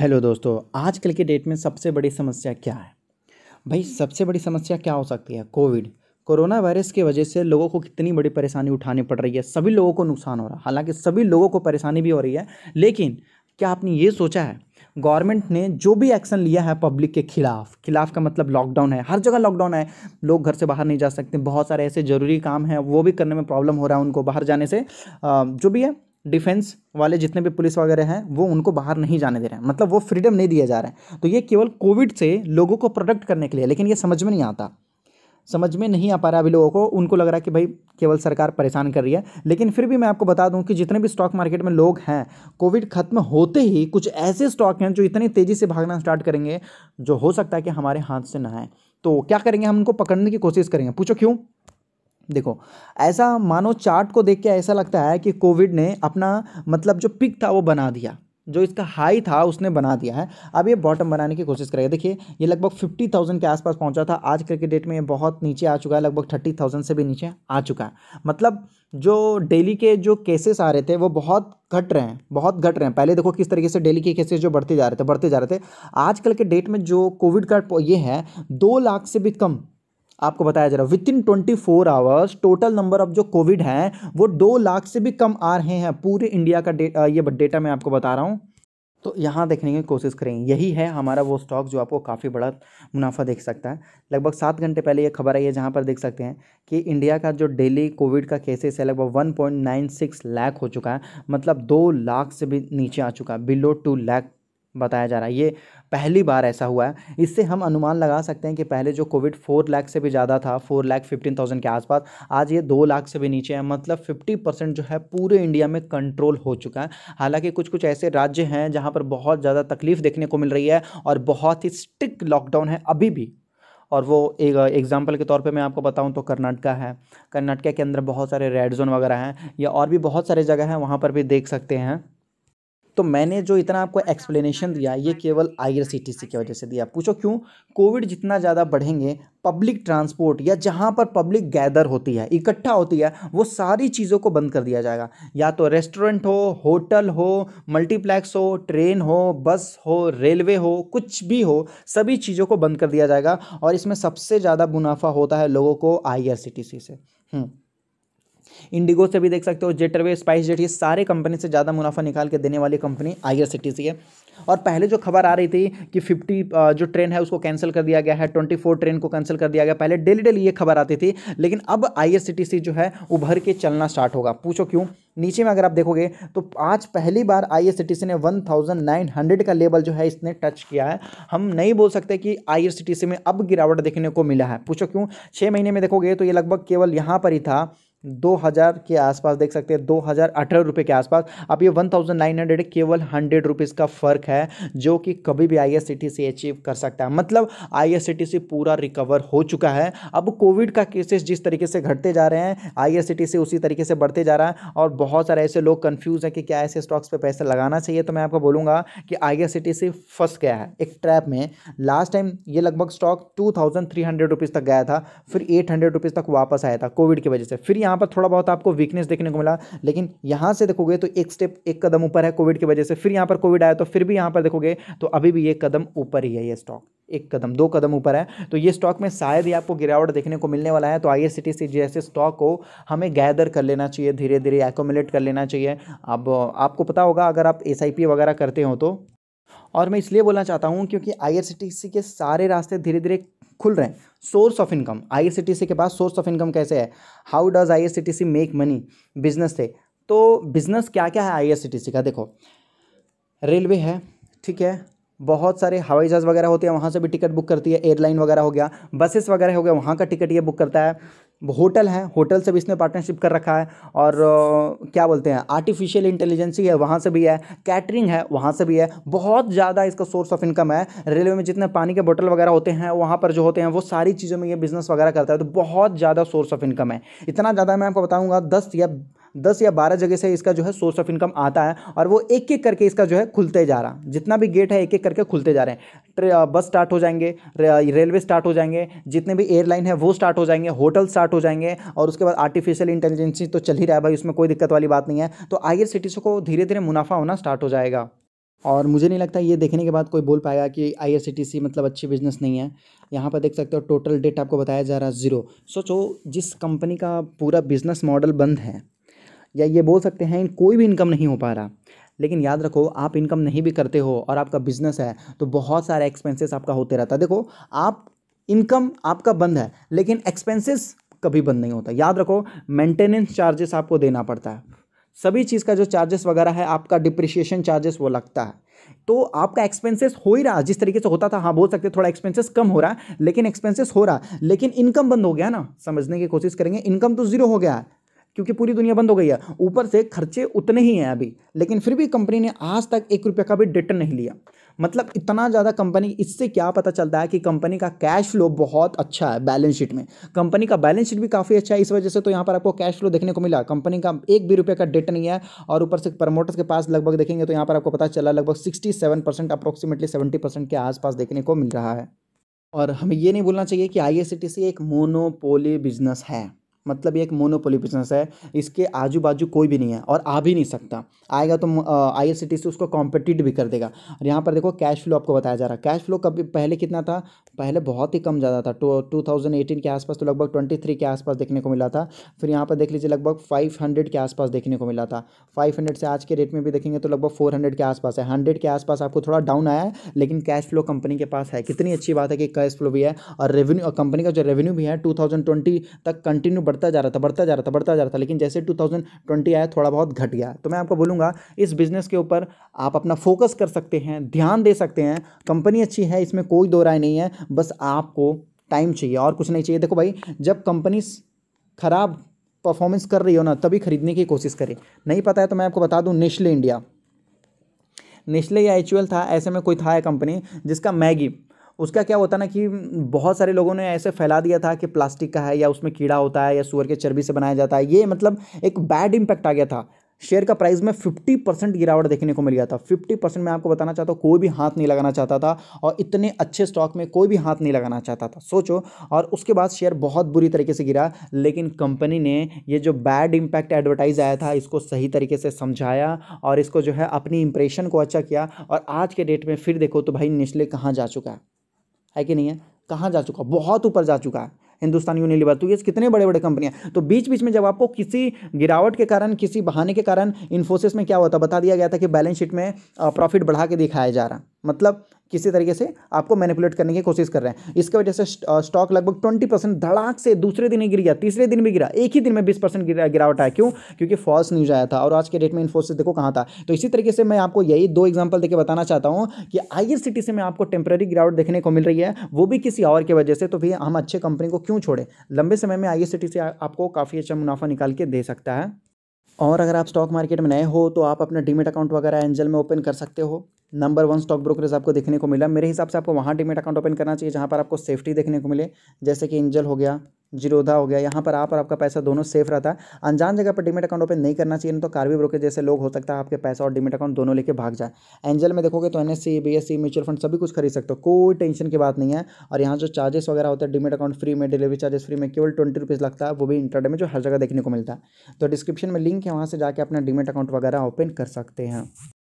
hello दोस्तों आजकल के डेट में सबसे बड़ी समस्या क्या है भाई सबसे बड़ी समस्या क्या हो सकती है कोविड कोरोना वायरस की वजह से लोगों को कितनी बड़ी परेशानी उठानी पड़ रही है सभी लोगों को नुकसान हो रहा है हालांकि सभी लोगों को परेशानी भी हो रही है लेकिन क्या आपने ये सोचा है गवर्नमेंट ने जो भी एक्शन लिया है पब्लिक के खिलाफ खिलाफ का मतलब लॉकडाउन है हर जगह लॉकडाउन है लोग घर से बाहर नहीं जा सकते बहुत सारे ऐसे ज़रूरी काम हैं वो भी करने में प्रॉब्लम हो रहा है उनको बाहर जाने से जो भी है डिफेंस वाले जितने भी पुलिस वगैरह हैं वो उनको बाहर नहीं जाने दे रहे हैं मतलब वो फ्रीडम नहीं दिया जा रहे हैं तो ये केवल कोविड से लोगों को प्रोटेक्ट करने के लिए लेकिन ये समझ में नहीं आता समझ में नहीं आ पा रहा अभी लोगों को उनको लग रहा है कि भाई केवल सरकार परेशान कर रही है लेकिन फिर भी मैं आपको बता दूं कि जितने भी स्टॉक मार्केट में लोग हैं कोविड खत्म होते ही कुछ ऐसे स्टॉक हैं जो इतनी तेज़ी से भागना स्टार्ट करेंगे जो हो सकता है कि हमारे हाथ से ना आए तो क्या करेंगे हम उनको पकड़ने की कोशिश करेंगे पूछो क्यों देखो ऐसा मानो चार्ट को देख के ऐसा लगता है कि कोविड ने अपना मतलब जो पिक था वो बना दिया जो इसका हाई था उसने बना दिया है अब ये बॉटम बनाने की कोशिश करेगा देखिए ये लगभग फिफ्टी थाउजेंड के आसपास पहुंचा था आज कल के डेट में ये बहुत नीचे आ चुका है लगभग थर्टी थाउजेंड से भी नीचे आ चुका है मतलब जो डेली के जो केसेस आ रहे थे वो बहुत घट रहे हैं बहुत घट रहे हैं पहले देखो किस तरीके से डेली के केसेस जो बढ़ते जा रहे थे बढ़ते जा रहे थे आजकल के डेट में जो कोविड का ये है दो लाख से भी कम आपको बताया जा रहा है within twenty four hours total number of जो कोविड हैं वो दो लाख से भी कम आ रहे हैं पूरे इंडिया का डेटा ये डेटा मैं आपको बता रहा हूँ तो यहाँ देखने की कोशिश करेंगे यही है हमारा वो स्टॉक जो आपको काफ़ी बड़ा मुनाफा देख सकता है लगभग सात घंटे पहले ये खबर आई है जहाँ पर देख सकते हैं कि इंडिया का जो डेली कोविड का केसेस है लगभग one point nine six lakh हो चुका है मतलब दो लाख से भी नीचे आ चुका है बिलो टू लाख बताया जा रहा है ये पहली बार ऐसा हुआ है इससे हम अनुमान लगा सकते हैं कि पहले जो कोविड फोर लाख से भी ज़्यादा था फोर लाख फिफ्टीन थाउजेंड के आसपास आज ये दो लाख से भी नीचे है मतलब फिफ्टी परसेंट जो है पूरे इंडिया में कंट्रोल हो चुका है हालांकि कुछ कुछ ऐसे राज्य हैं जहाँ पर बहुत ज़्यादा तकलीफ देखने को मिल रही है और बहुत ही स्ट्रिक्ट लॉकडाउन है अभी भी और वो एक एग्ज़ाम्पल के तौर पे मैं आपको बताऊं तो कर्नाटका है कर्नाटका के अंदर बहुत सारे रेड जोन वगैरह हैं या और भी बहुत सारे जगह हैं वहाँ पर भी देख सकते हैं तो मैंने जो इतना आपको एक्सप्लेनेशन दिया ये केवल आई की वजह से दिया पूछो क्यों कोविड जितना ज़्यादा बढ़ेंगे पब्लिक ट्रांसपोर्ट या जहाँ पर पब्लिक गैदर होती है इकट्ठा होती है वो सारी चीज़ों को बंद कर दिया जाएगा या तो रेस्टोरेंट हो होटल हो मल्टीप्लेक्स हो ट्रेन हो बस हो रेलवे हो कुछ भी हो सभी चीज़ों को बंद कर दिया जाएगा और इसमें सबसे ज़्यादा मुनाफा होता है लोगों को आई से हम्म इंडिगो से भी देख सकते हो जेटरवे स्पाइस जेट ये सारे कंपनी से ज़्यादा मुनाफा निकाल के देने वाली कंपनी आई है और पहले जो खबर आ रही थी कि 50 जो ट्रेन है उसको कैंसिल कर दिया गया है 24 ट्रेन को कैंसिल कर दिया गया पहले डेली डेली ये खबर आती थी लेकिन अब आईआरसीटीसी जो है उभर के चलना स्टार्ट होगा पूछो क्यों नीचे में अगर आप देखोगे तो आज पहली बार सी ने 1900 का लेवल जो है इसने टच किया है हम नहीं बोल सकते कि सी में अब गिरावट देखने को मिला है पूछो क्यों छः महीने में देखोगे तो ये लगभग केवल यहाँ पर ही था दो हज़ार के आसपास देख सकते हैं दो हज़ार अठारह रुपये के आसपास अब ये वन थाउजेंड नाइन हंड्रेड केवल हंड्रेड रुपीज़ का फ़र्क है जो कि कभी भी I S C T C achieve कर सकता है मतलब आई एस सी टी सी पूरा रिकवर हो चुका है अब कोविड का केसेस जिस तरीके से घटते जा रहे हैं आई एस सी टी सी उसी तरीके से बढ़ते जा रहा है और बहुत सारे ऐसे लोग कन्फ्यूज़ हैं कि क्या ऐसे स्टॉक्स पर पैसे लगाना चाहिए तो मैं आपको बोलूँगा कि आई एस सी टी सी फंस गया है एक ट्रैप में लास्ट टाइम ये लगभग stock two thousand three hundred rupees तक गया था फिर एट हंड्रेड रुपीज़ तक वापस आया था कोविड की वजह से फिर यहाँ यहाँ पर थोड़ा बहुत आपको वीकनेस देखने को मिला लेकिन यहाँ से देखोगे तो एक स्टेप एक कदम ऊपर है कोविड की वजह से फिर यहाँ पर कोविड आया तो फिर भी यहाँ पर देखोगे तो अभी भी ये कदम ऊपर ही है ये स्टॉक एक कदम दो कदम ऊपर है तो ये स्टॉक में शायद ही आपको गिरावट देखने को मिलने वाला है तो आई एस जैसे स्टॉक को हमें गैदर कर लेना चाहिए धीरे धीरे एकोमिलेट कर लेना चाहिए अब आपको पता होगा अगर आप एस वगैरह करते हो तो और मैं इसलिए बोलना चाहता हूँ क्योंकि आई के सारे रास्ते धीरे धीरे खुल रहे हैं सोर्स ऑफ इनकम आईआरसीटीसी के पास सोर्स ऑफ इनकम कैसे है how does IRCTC make money business से तो बिजनेस क्या क्या है आईआरसीटीसी का देखो रेलवे है ठीक है बहुत सारे हवाई जहाज़ वगैरह होते हैं वहाँ से भी टिकट बुक करती है एयरलाइन वगैरह हो गया बसेस वगैरह हो गया वहाँ का टिकट ये बुक करता है होटल है होटल से भी इसने पार्टनरशिप कर रखा है और क्या बोलते हैं आर्टिफिशियल इंटेलिजेंसी है वहाँ से भी है कैटरिंग है वहाँ से भी है बहुत ज़्यादा इसका सोर्स ऑफ इनकम है रेलवे में जितने पानी के बोतल वगैरह होते हैं वहाँ पर जो होते हैं वो सारी चीज़ों में ये बिज़नेस वगैरह करता है तो बहुत ज़्यादा सोर्स ऑफ इनकम है इतना ज़्यादा मैं आपको बताऊँगा दस या दस या बारह जगह से इसका जो है सोर्स ऑफ इनकम आता है और वो एक एक करके इसका जो है खुलते जा रहा जितना भी गेट है एक एक करके खुलते जा रहे हैं बस स्टार्ट हो जाएंगे रेलवे स्टार्ट हो जाएंगे जितने भी एयरलाइन है वो स्टार्ट हो जाएंगे होटल स्टार्ट हो जाएंगे और उसके बाद आर्टिफिशियल इंटेलिजेंसी तो चल ही रहा है भाई उसमें कोई दिक्कत वाली बात नहीं है तो आई सिटीज़ों को धीरे धीरे मुनाफा होना स्टार्ट हो जाएगा और मुझे नहीं लगता ये देखने के बाद कोई बोल पाएगा कि आई मतलब अच्छी बिजनेस नहीं है यहाँ पर देख सकते हो टोटल डेट आपको बताया जा रहा है ज़ीरो सोचो जिस कंपनी का पूरा बिजनेस मॉडल बंद है या ये बोल सकते हैं कोई भी इनकम नहीं हो पा रहा लेकिन याद रखो आप इनकम नहीं भी करते हो और आपका बिजनेस है तो बहुत सारे एक्सपेंसेस आपका होते रहता है देखो आप इनकम आपका बंद है लेकिन एक्सपेंसेस कभी बंद नहीं होता याद रखो मेंटेनेंस चार्जेस आपको देना पड़ता है सभी चीज़ का जो चार्जेस वगैरह है आपका डिप्रिशिएशन चार्जेस वो लगता है तो आपका एक्सपेंसेस हो ही रहा जिस तरीके से होता था हाँ बोल सकते थोड़ा एक्सपेंसेस कम हो रहा है लेकिन एक्सपेंसेस हो रहा है लेकिन इनकम बंद हो गया ना समझने की कोशिश करेंगे इनकम तो जीरो हो गया है क्योंकि पूरी दुनिया बंद हो गई है ऊपर से खर्चे उतने ही हैं अभी लेकिन फिर भी कंपनी ने आज तक एक रुपये का भी डिटन नहीं लिया मतलब इतना ज़्यादा कंपनी इससे क्या पता चलता है कि कंपनी का कैश फ्लो बहुत अच्छा है बैलेंस शीट में कंपनी का बैलेंस शीट भी काफ़ी अच्छा है इस वजह से तो यहाँ पर आपको कैश फ्लो देखने को मिला कंपनी का एक भी रुपये का डेट नहीं है और ऊपर से प्रमोटर्स के पास लगभग देखेंगे तो यहाँ पर आपको पता चला लगभग sixty seven percent approximately seventy percent के आसपास देखने को मिल रहा है और हमें ये नहीं बोलना चाहिए कि आई एक मोनोपोली बिजनेस है मतलब ये एक मोनोपोली बिजनेस है इसके आजू बाजू कोई भी नहीं है और आ भी नहीं सकता आएगा तो आई से उसको कॉम्पिटिट भी कर देगा और यहाँ पर देखो कैश फ्लो आपको बताया जा रहा है कैश फ्लो कभी पहले कितना था पहले बहुत ही कम ज़्यादा था टू टू थाउजेंड एटीन के आसपास तो लगभग ट्वेंटी थ्री के आसपास देखने को मिला था फिर यहाँ पर देख लीजिए लगभग फाइव के आसपास देखने को मिला था फाइव से आज के रेट में भी देखेंगे तो लगभग फोर के आसपास है हंड्रेड के आसपास आपको थोड़ा डाउन आया है लेकिन कैश फ्लो कंपनी के पास है कितनी अच्छी बात है कि कैश फ्लो भी है और रेवेन्यू कंपनी का जो रेवेन्यू भी है टू तक कंटिन्यू बढ़ता जा रहा था बढ़ता जा रहा था बढ़ता जा रहा था लेकिन जैसे 2020 आया थोड़ा बहुत घट गया तो मैं आपको बोलूँगा इस बिज़नेस के ऊपर आप अपना फोकस कर सकते हैं ध्यान दे सकते हैं कंपनी अच्छी है इसमें कोई दो राय नहीं है बस आपको टाइम चाहिए और कुछ नहीं चाहिए देखो भाई जब कंपनी ख़राब परफॉर्मेंस कर रही हो ना तभी खरीदने की कोशिश करें नहीं पता है तो मैं आपको बता दूँ नेस्ले इंडिया नेस्ले या एच था ऐसे में कोई था कंपनी जिसका मैगी उसका क्या होता ना कि बहुत सारे लोगों ने ऐसे फैला दिया था कि प्लास्टिक का है या उसमें कीड़ा होता है या सुअर के चर्बी से बनाया जाता है ये मतलब एक बैड इम्पैक्ट आ गया था शेयर का प्राइस में 50 परसेंट गिरावट देखने को मिल गया था 50 परसेंट मैं आपको बताना चाहता हूँ कोई भी हाथ नहीं लगाना चाहता था और इतने अच्छे स्टॉक में कोई भी हाथ नहीं लगाना चाहता था सोचो और उसके बाद शेयर बहुत बुरी तरीके से गिरा लेकिन कंपनी ने ये जो बैड इम्पैक्ट एडवर्टाइज आया था इसको सही तरीके से समझाया और इसको जो है अपनी इंप्रेशन को अच्छा किया और आज के डेट में फिर देखो तो भाई निचले कहाँ जा चुका है है कि नहीं है कहाँ जा चुका बहुत ऊपर जा चुका है हिंदुस्तान यूनिलीवर तो ये कितने बड़े बड़े कंपनियां तो बीच बीच में जब आपको किसी गिरावट के कारण किसी बहाने के कारण इन्फोसिस में क्या होता बता दिया गया था कि बैलेंस शीट में प्रॉफिट बढ़ा के दिखाया जा रहा मतलब किसी तरीके से आपको मैनिपुलेट करने की कोशिश कर रहे हैं इसकी वजह से स्टॉक लगभग ट्वेंटी परसेंट धड़ाक से दूसरे दिन ही गिर गया तीसरे दिन भी गिरा एक ही दिन में बीस परसेंट गिरावट आया क्यों क्योंकि फॉल्स न्यूज आया था और आज के डेट में इन्फोसिस देखो कहाँ था तो इसी तरीके से मैं आपको यही दो एग्जाम्पल देकर बताना चाहता हूँ कि आई से मैं आपको टेम्प्रेरी गिरावट देखने को मिल रही है वो भी किसी और की वजह से तो भैया हम अच्छे कंपनी को क्यों छोड़े लंबे समय में आई से आपको काफ़ी अच्छा मुनाफा निकाल के दे सकता है और अगर आप स्टॉक मार्केट में नए हो तो आप अपना डीमेट अकाउंट वगैरह एंजल में ओपन कर सकते हो नंबर वन स्टॉक ब्रोकरेज आपको देखने को मिला मेरे हिसाब से आपको वहाँ डीमेट अकाउंट ओपन करना चाहिए जहाँ पर आपको सेफ्टी देखने को मिले जैसे कि एंजल हो गया जीरोधा हो गया यहाँ पर आप और आपका पैसा दोनों सेफ रहता है अनजान जगह पर डिमेट अकाउंट ओपन नहीं करना चाहिए नहीं तो कार्बी ब्रोकर जैसे लोग हो सकता है आपके पैसा और डिमेट अकाउंट दोनों लेके भाग जाए एंजल में देखोगे तो एन एस म्यूचुअल फंड सभी कुछ खरीद सकते हो कोई टेंशन की बात नहीं है और यहाँ जो चार्जेस वगैरह होता है डिमेट अकाउंट फ्री में डिलीवरी चार्जेस फ्री में केवल ट्वेंटी रुपीज़ लगता है वो भी इंटरडे में जो हर जगह देखने को मिलता है तो डिस्क्रिप्शन में लिंक है वहाँ से जाकर अपना डिमेट अकाउंट वगैरह ओपन कर सकते हैं